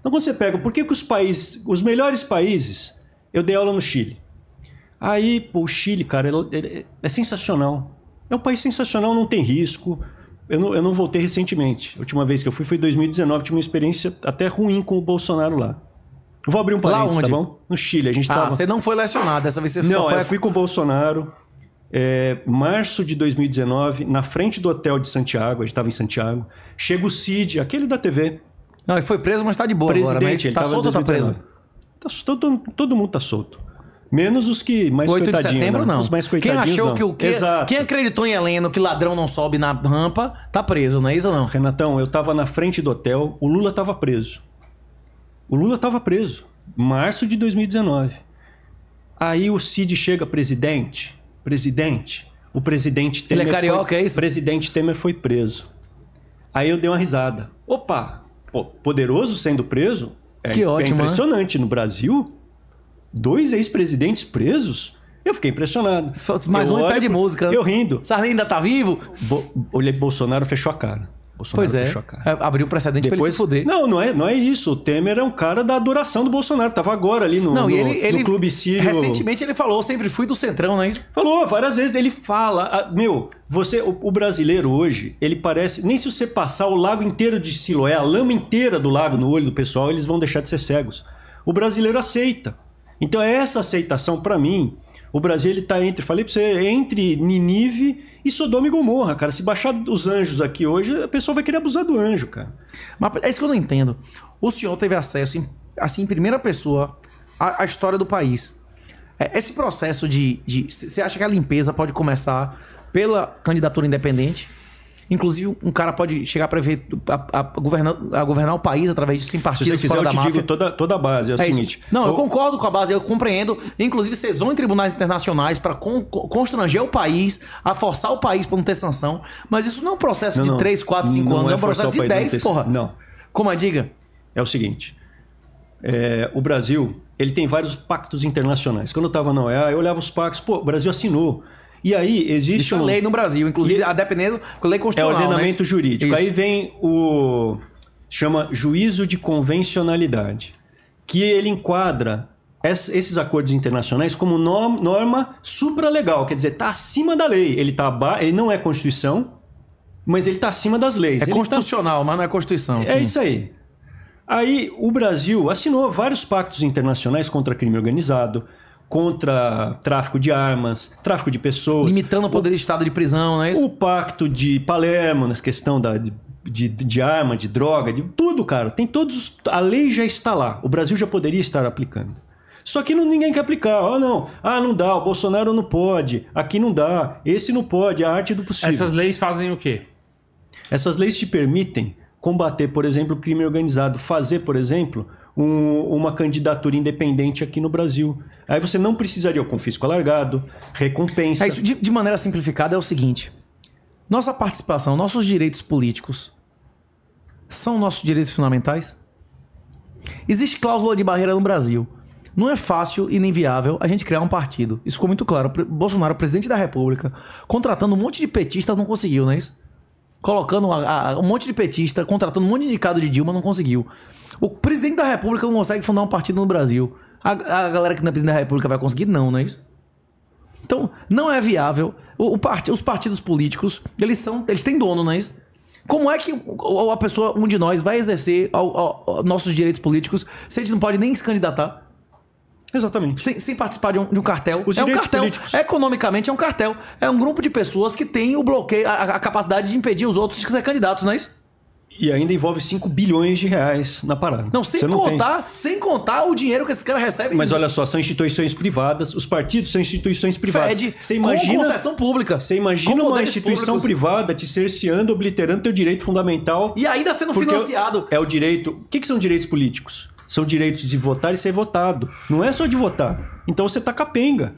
Então quando você pega, por que, que os países, os melhores países, eu dei aula no Chile. Aí, pô, o Chile, cara, é, é, é sensacional. É um país sensacional, não tem risco. Eu não, eu não voltei recentemente. A última vez que eu fui foi em 2019, tive uma experiência até ruim com o Bolsonaro lá. Eu vou abrir um parênteses, tá bom? No Chile, a gente ah, tava... você não foi lecionado, dessa vez você não, só foi... Não, é, eu fui com o Bolsonaro, é, março de 2019, na frente do hotel de Santiago, a gente estava em Santiago, chega o Cid, aquele da TV, não, ele foi preso, mas tá de boa Presidente, agora. Mas ele tá solto ou tá preso? Tá, todo, todo mundo tá solto. Menos os que mais 8 coitadinhos. de setembro, né? não. Os mais coitadinhos, Quem achou não. que o quê? Exato. Quem acreditou em Heleno que ladrão não sobe na rampa, tá preso, não é isso ou não? Renatão, eu tava na frente do hotel, o Lula tava preso. O Lula tava preso. Março de 2019. Aí o Cid chega, presidente, presidente. O presidente Temer. Ele é carioca, foi, é isso? presidente Temer foi preso. Aí eu dei uma risada. Opa, poderoso sendo preso é, que é ótimo, é impressionante. Né? No Brasil, dois ex-presidentes presos. Eu fiquei impressionado. Mais eu um olho, pé de música. Né? Eu rindo. Sarney ainda tá vivo? Bo olhei Bolsonaro, fechou a cara. Bolsonaro pois é. fechou a cara. É, abriu precedente Depois, pra ele se fuder. Não, não é, não é isso. O Temer é um cara da adoração do Bolsonaro. Tava agora ali no, não, no, ele, no ele, Clube Sírio. Recentemente ele falou, sempre fui do Centrão, não é isso? Falou várias vezes. Ele fala. Ah, meu, você, o, o brasileiro hoje, ele parece. Nem se você passar o lago inteiro de Siloé, a lama inteira do lago no olho do pessoal, eles vão deixar de ser cegos. O brasileiro aceita. Então, é essa aceitação, para mim, o Brasil ele tá entre, falei para você, entre Ninive e Sodoma e Gomorra, cara. Se baixar os anjos aqui hoje, a pessoa vai querer abusar do anjo, cara. Mas é isso que eu não entendo. O senhor teve acesso, em, assim, em primeira pessoa, à, à história do país. É, esse processo de. Você acha que a limpeza pode começar pela candidatura independente? Inclusive, um cara pode chegar para ver a, a, governar, a governar o país através de simpatias. Se você quiser, eu te máfia. digo toda, toda a base. É, é o seguinte. Isso. Não, eu... eu... concordo com a base, eu compreendo. Inclusive, vocês vão em tribunais internacionais para con constranger o país, a forçar o país para não ter sanção. Mas isso não é um processo não, de não, 3, 4, 5 anos, é, é um processo de 10, ter... porra. Não. Como a é? diga? É o seguinte. É, o Brasil ele tem vários pactos internacionais. Quando eu estava na OEA, eu olhava os pactos, pô, o Brasil assinou. E aí existe. Isso é um... lei no Brasil, inclusive, e... a dependendo da lei constitucional. É ordenamento né? jurídico. Isso. Aí vem o. chama juízo de convencionalidade, que ele enquadra esses acordos internacionais como norma supralegal, quer dizer, está acima da lei. Ele, tá ele não é Constituição, mas ele está acima das leis. É ele tá constitucional, tá... mas não é Constituição. É isso aí. Aí o Brasil assinou vários pactos internacionais contra crime organizado, contra tráfico de armas, tráfico de pessoas. Limitando o poder o, de estado de prisão, não é isso? O pacto de Palermo, na questão da, de, de, de, arma, de droga, de tudo, cara. Tem todos. A lei já está lá. O Brasil já poderia estar aplicando. Só que não, ninguém quer aplicar. Ah, oh, não. Ah, não dá. O Bolsonaro não pode. Aqui não dá. Esse não pode. É a arte do possível. Essas leis fazem o quê? Essas leis te permitem combater, por exemplo, o crime organizado. Fazer, por exemplo, um, uma candidatura independente aqui no Brasil. Aí você não precisaria o confisco alargado, recompensa. É isso, de, de maneira simplificada, é o seguinte: nossa participação, nossos direitos políticos são nossos direitos fundamentais? Existe cláusula de barreira no Brasil. Não é fácil e nem viável a gente criar um partido. Isso ficou muito claro. Bolsonaro, presidente da República, contratando um monte de petistas, não conseguiu, não é isso? colocando a, a, um monte de petista, contratando um monte de indicado de Dilma, não conseguiu. O presidente da República não consegue fundar um partido no Brasil. A, a galera que não é presidente da República vai conseguir? Não, não é isso? Então, não é viável. O, o part, os partidos políticos, eles são, eles têm dono, não é isso? Como é que a pessoa, um de nós, vai exercer ao, ao, ao nossos direitos políticos se a gente não pode nem se candidatar? Exatamente. Sem, sem participar de um, de um cartel. Os é um cartel. Políticos. Economicamente é um cartel. É um grupo de pessoas que tem o bloqueio, a, a capacidade de impedir os outros de ser candidatos, não é isso? E ainda envolve 5 bilhões de reais na parada. Não, sem não contar, sem contar o dinheiro que esse cara recebe Mas olha só, são instituições privadas, os partidos são instituições privadas. Fed, você imagina, com concessão pública. Você imagina uma instituição públicos. privada te cerceando, obliterando teu direito fundamental. E ainda sendo financiado. É o, é o direito. O que, que são direitos políticos? são direitos de votar e ser votado. Não é só de votar. Então você tá capenga.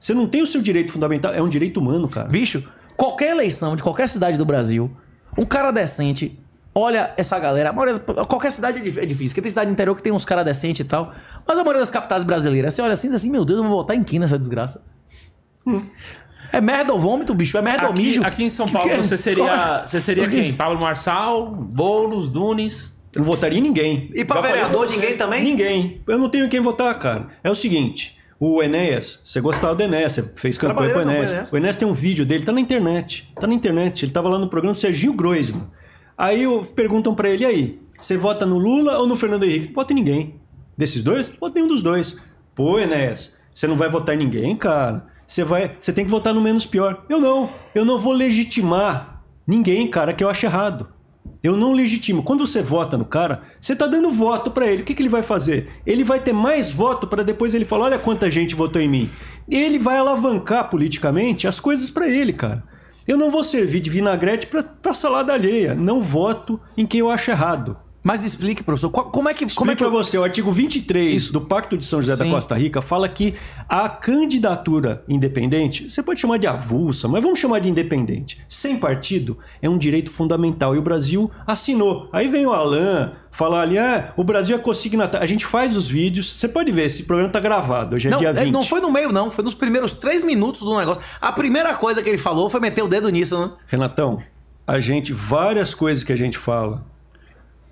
Você não tem o seu direito fundamental. É um direito humano, cara. Bicho, qualquer eleição de qualquer cidade do Brasil, um cara decente olha essa galera. A maioria, qualquer cidade é, é difícil, porque tem cidade interior que tem uns caras decentes e tal. Mas a maioria das capitais brasileiras, você olha assim e diz assim: meu Deus, eu vou votar em quem nessa desgraça? Hum. É merda ou vômito, bicho? É merda aqui, ou mijo? Aqui em São Paulo que que é? você seria, você seria quem? Pablo Marçal, Boulos, Dunes. Eu não votaria em ninguém. E para vereador, falei, ninguém também? Ninguém. Eu não tenho quem votar, cara. É o seguinte. O Enéas, você gostava do Enéas, você fez campanha com o Enéas. O Enéas tem um vídeo dele, tá na internet. Tá na internet. Ele tava lá no programa do Serginho Groisman. Aí perguntam para ele aí, você vota no Lula ou no Fernando Henrique? Não vota em ninguém. Desses dois? Vota em um dos dois. Pô, Enéas, você não vai votar em ninguém, cara. Você vai, você tem que votar no menos pior. Eu não. Eu não vou legitimar ninguém, cara, que eu acho errado. Eu não legitimo. Quando você vota no cara, você tá dando voto para ele. O que, que ele vai fazer? Ele vai ter mais voto para depois ele falar: olha quanta gente votou em mim. Ele vai alavancar politicamente as coisas para ele, cara. Eu não vou servir de vinagrete para salada alheia. Não voto em quem eu acho errado. Mas explique, professor, como é que... Explique como é que eu... você, o artigo 23 Isso. do Pacto de São José Sim. da Costa Rica fala que a candidatura independente, você pode chamar de avulsa, mas vamos chamar de independente, sem partido, é um direito fundamental e o Brasil assinou. Aí vem o Alain, falar ali, ah, o Brasil é consignatário. A gente faz os vídeos, você pode ver, esse programa está gravado, hoje é não, dia 20. É, não foi no meio, não, foi nos primeiros três minutos do negócio. A primeira coisa que ele falou foi meter o dedo nisso, né? Renatão, a gente, várias coisas que a gente fala,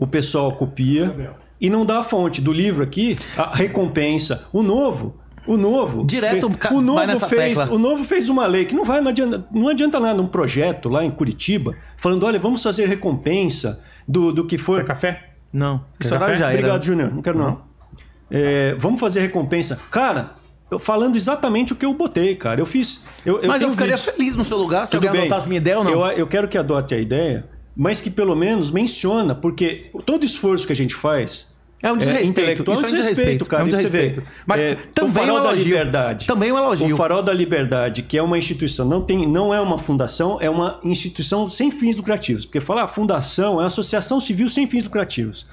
o pessoal copia e não dá a fonte do livro aqui, a recompensa. O novo, o novo. Direto fe, o novo fez, tecla. o novo fez uma lei que não vai, não adianta, não adianta nada um projeto lá em Curitiba falando, olha, vamos fazer recompensa do, do que for. Quer café? Não. Isso horário já Obrigado, Júnior. Não quero não. não. É, vamos fazer recompensa. Cara, eu, falando exatamente o que eu botei, cara. Eu fiz. Eu, eu Mas eu ficaria vídeo. feliz no seu lugar se alguém bem. adotasse minha ideia ou não. Eu, eu quero que adote a ideia, mas que pelo menos menciona, porque todo esforço que a gente faz é um é desrespeito. É, isso é um desrespeito, cara. É um é desrespeito. Vê, Mas é, também o farol um elogio, da liberdade. Também um elogio. O farol da liberdade, que é uma instituição, não tem, não é uma fundação, é uma instituição sem fins lucrativos. Porque falar ah, fundação é associação civil sem fins lucrativos.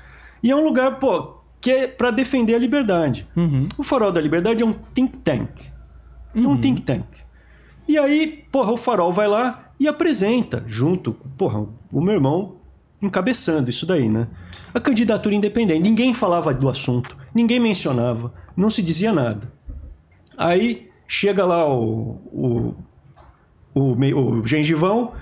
E é um lugar, pô, que é para defender a liberdade. Uhum. O farol da liberdade é um think tank. É um uhum. think tank. E aí, porra, o Farol vai lá e apresenta, junto, porra, o meu irmão encabeçando isso daí, né? A candidatura independente. Ninguém falava do assunto, ninguém mencionava, não se dizia nada. Aí chega lá o, o, o, o, gengivão.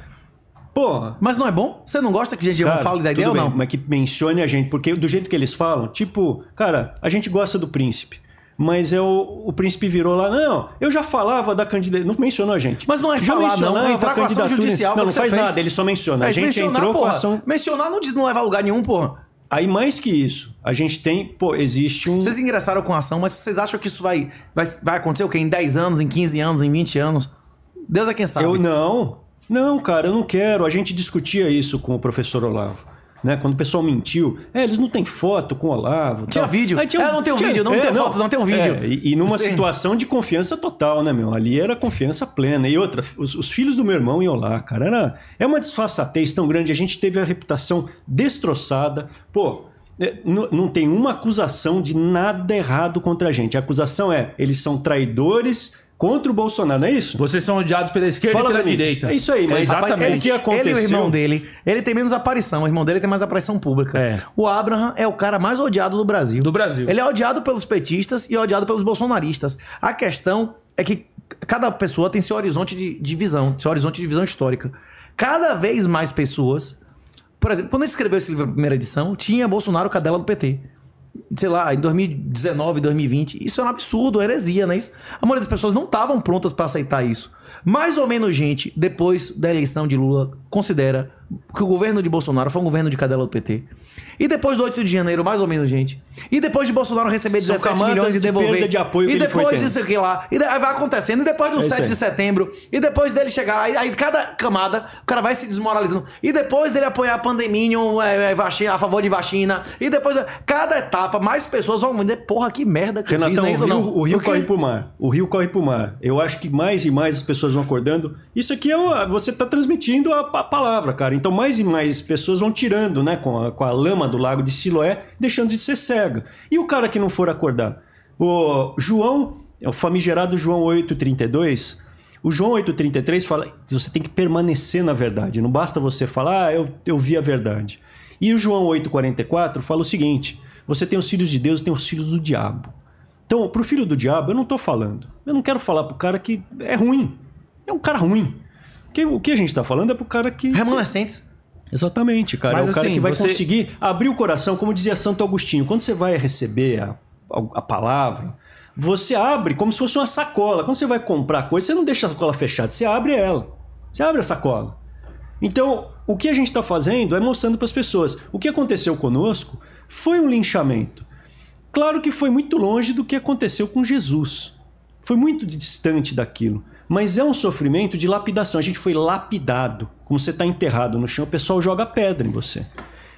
Pô, mas não é bom? Você não gosta que o gengivão cara, fale da ideia ou não? Mas que mencione a gente, porque do jeito que eles falam, tipo, cara, a gente gosta do príncipe mas é o, o príncipe virou lá, não, eu já falava da candidatura, não mencionou a gente. Mas não é já falar, não, é entrar com ação judicial. Não, não faz fez. nada, ele só menciona. a gente entrou porra, com ação... Mencionar não, diz, não leva a lugar nenhum, porra. Aí mais que isso, a gente tem, pô, existe um... Vocês ingressaram com ação, mas vocês acham que isso vai, vai, vai acontecer o quê? Em 10 anos, em 15 anos, em 20 anos? Deus é quem sabe. Eu não, não, cara, eu não quero. A gente discutia isso com o professor Olavo né? Quando o pessoal mentiu, é, eles não têm foto com o Olavo. Tinha tal. vídeo. Aí tinha, é, não tem um tinha, vídeo, não é, tem não, foto, não tem um vídeo. É, e, e, numa Sim. situação de confiança total, né, meu? Ali era confiança plena. E outra, os, os filhos do meu irmão iam lá, cara. Era, é uma desfaçatez tão grande. A gente teve a reputação destroçada. Pô, é, não, não, tem uma acusação de nada errado contra a gente. A acusação é eles são traidores, contra o Bolsonaro, não é isso? Vocês são odiados pela esquerda Fala e pela direita. É isso aí, mas exatamente o que aconteceu. Ele e o irmão dele, ele tem menos aparição, o irmão dele tem mais aparição pública. É. O Abraham é o cara mais odiado do Brasil. Do Brasil. Ele é odiado pelos petistas e odiado pelos bolsonaristas. A questão é que cada pessoa tem seu horizonte de, de visão, seu horizonte de visão histórica. Cada vez mais pessoas. Por exemplo, quando ele escreveu esse livro, na primeira edição, tinha Bolsonaro cadela do PT sei lá, em 2019, 2020. Isso é um absurdo, uma heresia, né? A maioria das pessoas não estavam prontas para aceitar isso. Mais ou menos gente, depois da eleição de Lula, considera que o governo de Bolsonaro foi um governo de cadela do PT. E depois do 8 de janeiro, mais ou menos, gente. E depois de Bolsonaro receber 17 milhões e de devolver. De apoio e depois disso aqui lá. E vai acontecendo. E depois do é 7 de setembro. E depois dele chegar. Aí, aí, cada camada, o cara vai se desmoralizando. E depois dele apoiar a pandemia, é, é, vacina, a favor de vacina. E depois, é, cada etapa, mais pessoas vão dizer, porra, que merda que Renatão, eu fiz, né? o, Rio, o rio Porque... corre pro mar. O rio corre pro mar. Eu acho que mais e mais as pessoas vão acordando. Isso aqui é uma, você tá transmitindo a, a palavra, cara cara. Então, mais e mais pessoas vão tirando, né, com a, com a lama do lago de Siloé, deixando de ser cega. E o cara que não for acordar? O João, é o famigerado João 832, o João 8,33 fala que você tem que permanecer na verdade. Não basta você falar, ah, eu, eu vi a verdade. E o João 8,44 fala o seguinte: você tem os filhos de Deus e tem os filhos do diabo. Então, pro filho do diabo, eu não tô falando. Eu não quero falar pro cara que é ruim. É um cara ruim o que a gente tá falando é pro cara que. Remanescentes. Exatamente, cara. É Mas, é o cara assim, que vai você... conseguir abrir o coração, como dizia Santo Agostinho. Quando você vai receber a, a, a palavra, você abre como se fosse uma sacola. Quando você vai comprar coisa, você não deixa a sacola fechada, você abre ela. Você abre a sacola. Então, o que a gente está fazendo é mostrando para as pessoas. O que aconteceu conosco foi um linchamento. Claro que foi muito longe do que aconteceu com Jesus. Foi muito distante daquilo. Mas é um sofrimento de lapidação. A gente foi lapidado. Como você está enterrado no chão, o pessoal joga pedra em você.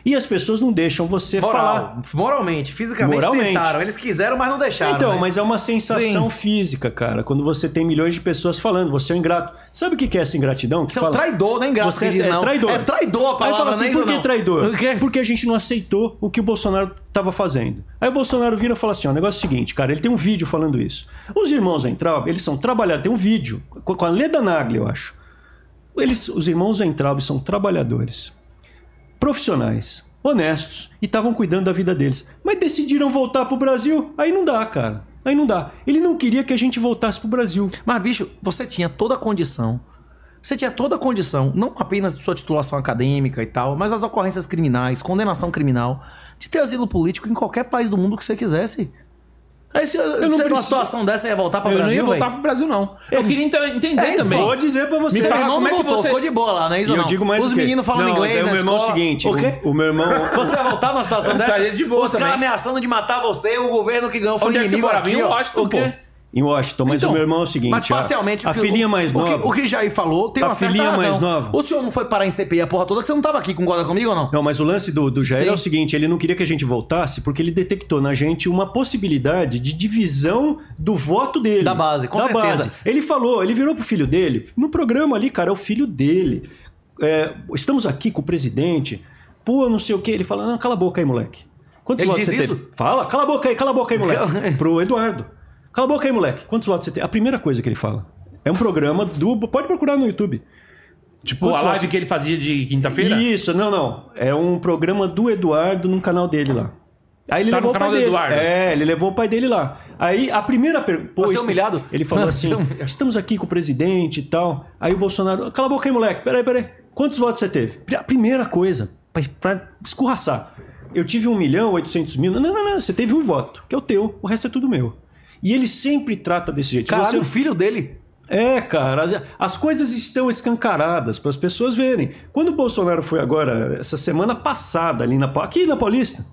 E as pessoas não deixam você Moral, falar. Moralmente, fisicamente moralmente. tentaram. Eles quiseram, mas não deixaram. Então, mas, né? mas é uma sensação Sim. física, cara. Quando você tem milhões de pessoas falando, você é um ingrato. Sabe o que é essa ingratidão? Que você fala, é um traidor, né? Ingrato, você diz, é, não. traidor. É traidor a palavra. Aí fala assim, é por que traidor? Porque a gente não aceitou o que o Bolsonaro estava fazendo. Aí o Bolsonaro vira e fala assim: ó, o negócio é o seguinte, cara, ele tem um vídeo falando isso. Os irmãos entrava, eles são trabalhadores, tem um vídeo, com a Leda Nagli, eu acho. Eles, os irmãos entrava, são trabalhadores profissionais, honestos e estavam cuidando da vida deles. Mas decidiram voltar pro Brasil, aí não dá, cara. Aí não dá. Ele não queria que a gente voltasse pro Brasil. Mas, bicho, você tinha toda a condição. Você tinha toda a condição, não apenas sua titulação acadêmica e tal, mas as ocorrências criminais, condenação criminal, de ter asilo político em qualquer país do mundo que você quisesse. Aí se eu, eu não preciso... uma situação dessa ia voltar para o Brasil? Eu não ia voltar para o Brasil, não. Eu queria entender é, também. Vou dizer para você. Me fala como é que você ficou de boa lá, né, Isa? Eu digo mais Os meninos falando não, inglês. né? o meu irmão é o seguinte: o, quê? o meu irmão. Você ia voltar numa situação tá dessa? Eu de boa. Os caras ameaçando de matar você, o governo que ganhou foi Onde inimigo. É que você mora? Aqui, ó. Washington, o quê? Pô em Washington, mas então, o meu irmão é o seguinte. Mas parcialmente, a, a filhinha mais o, nova. O que, o que Jair falou tem uma a certa razão. mais nova. O senhor não foi parar em CPI a porra toda que você não estava aqui, concorda comigo ou não? Não, mas o lance do, do Jair Sim. é o seguinte: ele não queria que a gente voltasse porque ele detectou na gente uma possibilidade de divisão do voto dele. Da base, com da certeza. Base. Ele falou, ele virou pro filho dele, no programa ali, cara, é o filho dele. É, estamos aqui com o presidente, pô, não sei o quê. Ele fala: não, cala a boca aí, moleque. Quantos ele votos você isso? teve? Fala, cala a boca aí, cala a boca aí, moleque. Pro Eduardo. Cala a boca aí, moleque. Quantos votos você tem? A primeira coisa que ele fala. É um programa do. Pode procurar no YouTube. Tipo, a live que ele fazia de quinta-feira? Isso, não, não. É um programa do Eduardo num canal dele lá. Aí ele tá levou no canal o pai do Eduardo. dele. É, ele levou o pai dele lá. Aí a primeira pergunta. Você é humilhado? Ele falou assim: é humilhado. estamos aqui com o presidente e tal. Aí o Bolsonaro. Cala a boca aí, moleque. Peraí, peraí. Quantos votos você teve? A primeira coisa, pra, pra escorraçar. Eu tive um milhão, oitocentos mil. Não, não, não. Você teve um voto, que é o teu. O resto é tudo meu. E ele sempre trata desse jeito. Cara, Você... É o filho dele. É, cara, as, as coisas estão escancaradas para as pessoas verem. Quando o Bolsonaro foi agora, essa semana passada, ali na, aqui na Paulista,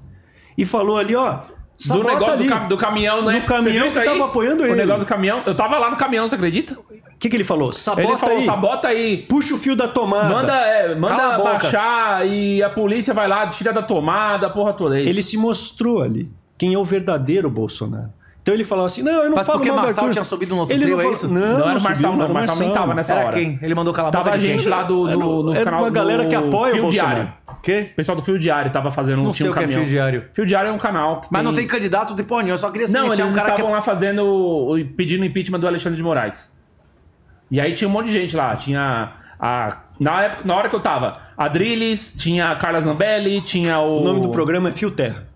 e falou ali, ó, do negócio do, cam do, caminhão, né? Do caminhão você estava apoiando ele. O negócio do caminhão. Eu tava lá no caminhão, você acredita? O que, que ele falou? Sabota ele falou, aí. Sabota aí. Puxa o fio da tomada. Manda, é, manda baixar e a polícia vai lá, tira da tomada, porra toda. É isso. Ele se mostrou ali quem é o verdadeiro Bolsonaro. Então ele falou assim: não, eu não Mas falo porque mal Marçal tinha subido no outro ele trio, é falou, é isso? Não, não, não era o Marçal, não. O Marçal nem tava nessa era hora. quem? Ele mandou calar a boca Tava gente lá do, Era- do, no canal uma galera do que apoia o Fio Bolsonaro. Quê? O pessoal do Fio Diário tava fazendo um Não sei tinha um o que é fio diário. Fio Diário é um canal que Mas não tem candidato de porra nenhuma, eu só queria saber se é eles um cara que estavam é lá fazendo. pedindo impeachment do Alexandre de Moraes. E aí tinha um monte de gente lá. Tinha a. Na, época, na hora que eu tava, a tinha a Carla Zambelli, tinha o. O nome do programa é Fio Terra.